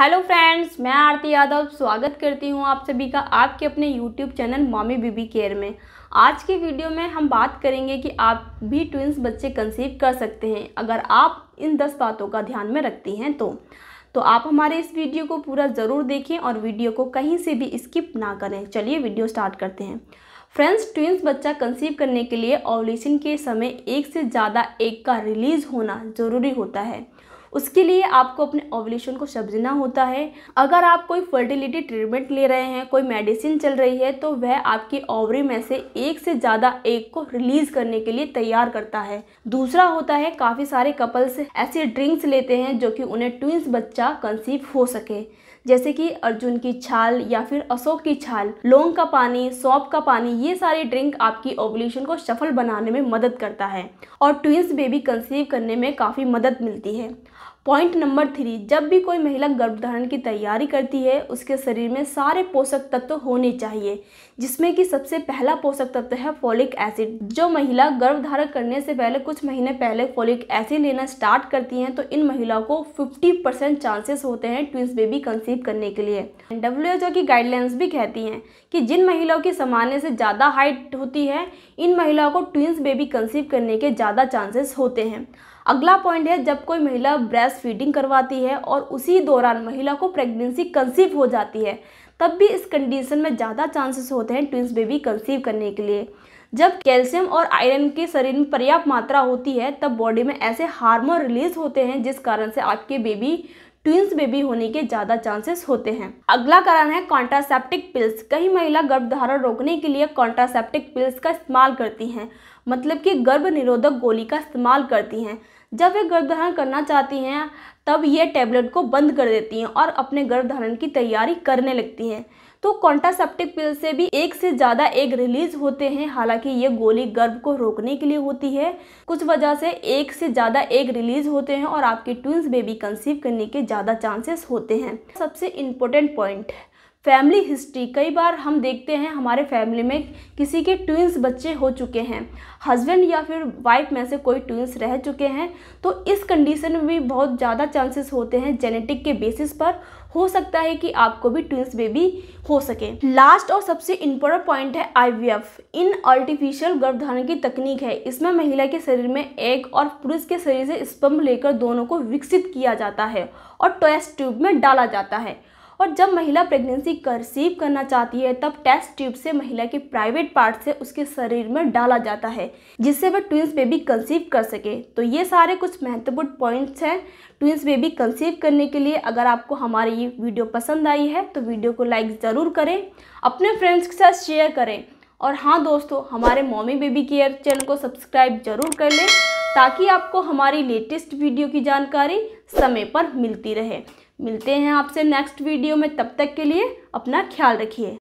hello friends मैं आरती यादव स्वागत करती हूँ आप सभी का आपके अपने YouTube channel mommy baby care में आज की वीडियो में हम बात करेंगे कि आप भी ट्विंस बच्चे कंसीव कर सकते हैं अगर आप इन दस बातों का ध्यान में रखती हैं तो तो आप हमारे इस वीडियो को पूरा ज़रूर देखें और वीडियो को कहीं से भी स्किप ना करें चलिए वीडियो स्टार्ट करते हैं फ्रेंड्स ट्विंस बच्चा कंसीव करने के लिए ऑवलेशन के समय एक से ज़्यादा एक का रिलीज़ होना ज़रूरी होता है उसके लिए आपको अपने ओवलेशन को समझना होता है अगर आप कोई फर्टिलिटी ट्रीटमेंट ले रहे हैं कोई मेडिसिन चल रही है तो वह आपकी ओवरी में से एक से ज़्यादा एक को रिलीज करने के लिए तैयार करता है दूसरा होता है काफ़ी सारे कपल्स ऐसे ड्रिंक्स लेते हैं जो कि उन्हें ट्विंस बच्चा कंसीव हो सके जैसे कि अर्जुन की छाल या फिर अशोक की छाल लौंग का पानी सौंप का पानी ये सारे ड्रिंक आपकी ओवलेशन को सफल बनाने में मदद करता है और ट्विंस बेबी कंसीव करने में काफ़ी मदद मिलती है पॉइंट नंबर थ्री जब भी कोई महिला गर्भधारण की तैयारी करती है उसके शरीर में सारे पोषक तत्व होने चाहिए जिसमें कि सबसे पहला पोषक तत्व है फॉलिक एसिड जो महिला गर्भधारण करने से पहले कुछ महीने पहले फॉलिक एसिड लेना स्टार्ट करती हैं तो इन महिलाओं को 50 परसेंट चांसेस होते हैं ट्विंस बेबी कंसीव करने के लिए डब्ल्यू की गाइडलाइंस भी कहती हैं कि जिन महिलाओं की सामान्य से ज़्यादा हाइट होती है इन महिलाओं को ट्विंस बेबी कंसीव करने के ज़्यादा चांसेस होते हैं अगला पॉइंट है जब कोई महिला ब्रेस्ट फीडिंग करवाती है और उसी दौरान महिला को प्रेगनेंसी कंसीव हो जाती है तब भी इस कंडीशन में ज़्यादा चांसेस होते हैं ट्विंस बेबी कंसीव करने के लिए जब कैल्शियम और आयरन के शरीर में पर्याप्त मात्रा होती है तब बॉडी में ऐसे हार्मोन रिलीज होते हैं जिस कारण से आपके बेबी ट्विंस बेबी होने के ज़्यादा चांसेस होते हैं अगला कारण है कॉन्ट्रासेप्टिक पिल्स कई महिला गर्भधारण रोकने के लिए कॉन्ट्रासेप्टिक पिल्स का इस्तेमाल करती हैं मतलब कि गर्भ निरोधक गोली का इस्तेमाल करती हैं जब वे गर्भधारण करना चाहती हैं तब ये टैबलेट को बंद कर देती हैं और अपने गर्भधारण की तैयारी करने लगती हैं तो कॉन्ट्रासेप्टिक पिल से भी एक से ज़्यादा एग रिलीज होते हैं हालांकि ये गोली गर्भ को रोकने के लिए होती है कुछ वजह से एक से ज़्यादा एग रिलीज होते हैं और आपके ट्विंस बेबी कंसीव करने के ज़्यादा चांसेस होते हैं सबसे इम्पोर्टेंट पॉइंट फैमिली हिस्ट्री कई बार हम देखते हैं हमारे फैमिली में किसी के ट्विंस बच्चे हो चुके हैं हस्बैंड या फिर वाइफ में से कोई ट्विंस रह चुके हैं तो इस कंडीशन में भी बहुत ज़्यादा चांसेस होते हैं जेनेटिक के बेसिस पर हो सकता है कि आपको भी ट्विंस बेबी हो सके लास्ट और सबसे इम्पोर्टेंट पॉइंट है आई इन आर्टिफिशियल गर्भधारण की तकनीक है इसमें महिला के शरीर में एक और पुरुष के शरीर से स्पम्ब लेकर दोनों को विकसित किया जाता है और टॉयस ट्यूब में डाला जाता है और जब महिला प्रेगनेंसी कंसीव करना चाहती है तब टेस्ट ट्यूब से महिला के प्राइवेट पार्ट से उसके शरीर में डाला जाता है जिससे वह ट्विंस बेबी कंसीव कर सके तो ये सारे कुछ महत्वपूर्ण पॉइंट्स हैं ट्विंस बेबी कंसीव करने के लिए अगर आपको हमारी ये वीडियो पसंद आई है तो वीडियो को लाइक ज़रूर करें अपने फ्रेंड्स के साथ शेयर करें और हाँ दोस्तों हमारे मॉमी बेबी केयर चैनल को सब्सक्राइब जरूर कर लें ताकि आपको हमारी लेटेस्ट वीडियो की जानकारी समय पर मिलती रहे मिलते हैं आपसे नेक्स्ट वीडियो में तब तक के लिए अपना ख्याल रखिए